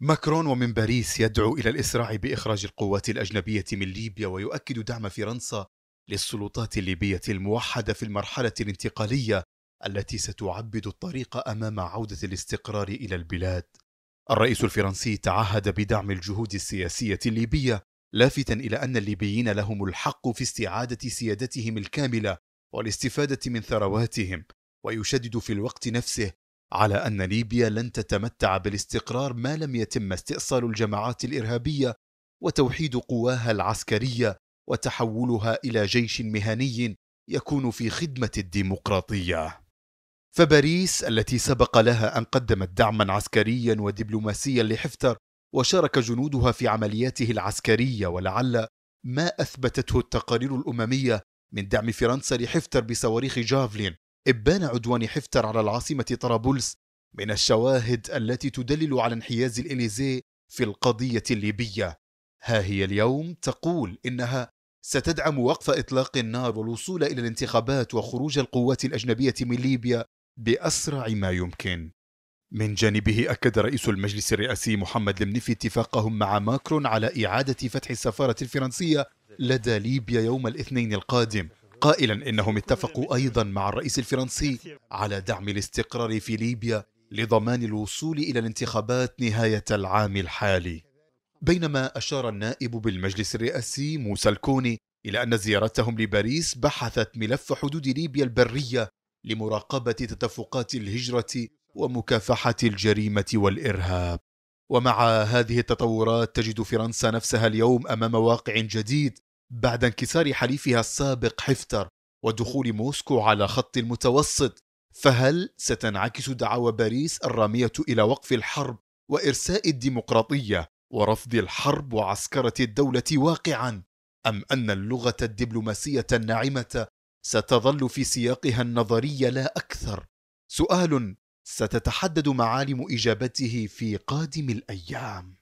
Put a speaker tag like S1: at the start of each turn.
S1: ماكرون ومن باريس يدعو الى الاسراع باخراج القوات الاجنبيه من ليبيا ويؤكد دعم فرنسا للسلطات الليبيه الموحده في المرحله الانتقاليه التي ستعبد الطريق امام عوده الاستقرار الى البلاد. الرئيس الفرنسي تعهد بدعم الجهود السياسيه الليبيه لافتا الى ان الليبيين لهم الحق في استعاده سيادتهم الكامله والاستفاده من ثرواتهم ويشدد في الوقت نفسه على أن ليبيا لن تتمتع بالاستقرار ما لم يتم استئصال الجماعات الإرهابية وتوحيد قواها العسكرية وتحولها إلى جيش مهني يكون في خدمة الديمقراطية. فباريس التي سبق لها أن قدمت دعما عسكريا ودبلوماسيا لحفتر وشارك جنودها في عملياته العسكرية ولعل ما أثبتته التقارير الأممية من دعم فرنسا لحفتر بصواريخ جافلين إبان عدوان حفتر على العاصمة طرابلس من الشواهد التي تدلل على انحياز الإليزي في القضية الليبية ها هي اليوم تقول إنها ستدعم وقف إطلاق النار والوصول إلى الانتخابات وخروج القوات الأجنبية من ليبيا بأسرع ما يمكن من جانبه أكد رئيس المجلس الرئاسي محمد المنفي اتفاقهم مع ماكرون على إعادة فتح السفارة الفرنسية لدى ليبيا يوم الاثنين القادم قائلا انهم اتفقوا ايضا مع الرئيس الفرنسي على دعم الاستقرار في ليبيا لضمان الوصول الى الانتخابات نهايه العام الحالي بينما اشار النائب بالمجلس الرئاسي موسى الكوني الى ان زيارتهم لباريس بحثت ملف حدود ليبيا البريه لمراقبه تدفقات الهجره ومكافحه الجريمه والارهاب ومع هذه التطورات تجد فرنسا نفسها اليوم امام واقع جديد بعد انكسار حليفها السابق حفتر ودخول موسكو على خط المتوسط فهل ستنعكس دعاوى باريس الرامية إلى وقف الحرب وإرساء الديمقراطية ورفض الحرب وعسكرة الدولة واقعا أم أن اللغة الدبلوماسية الناعمة ستظل في سياقها النظري لا أكثر سؤال ستتحدد معالم إجابته في قادم الأيام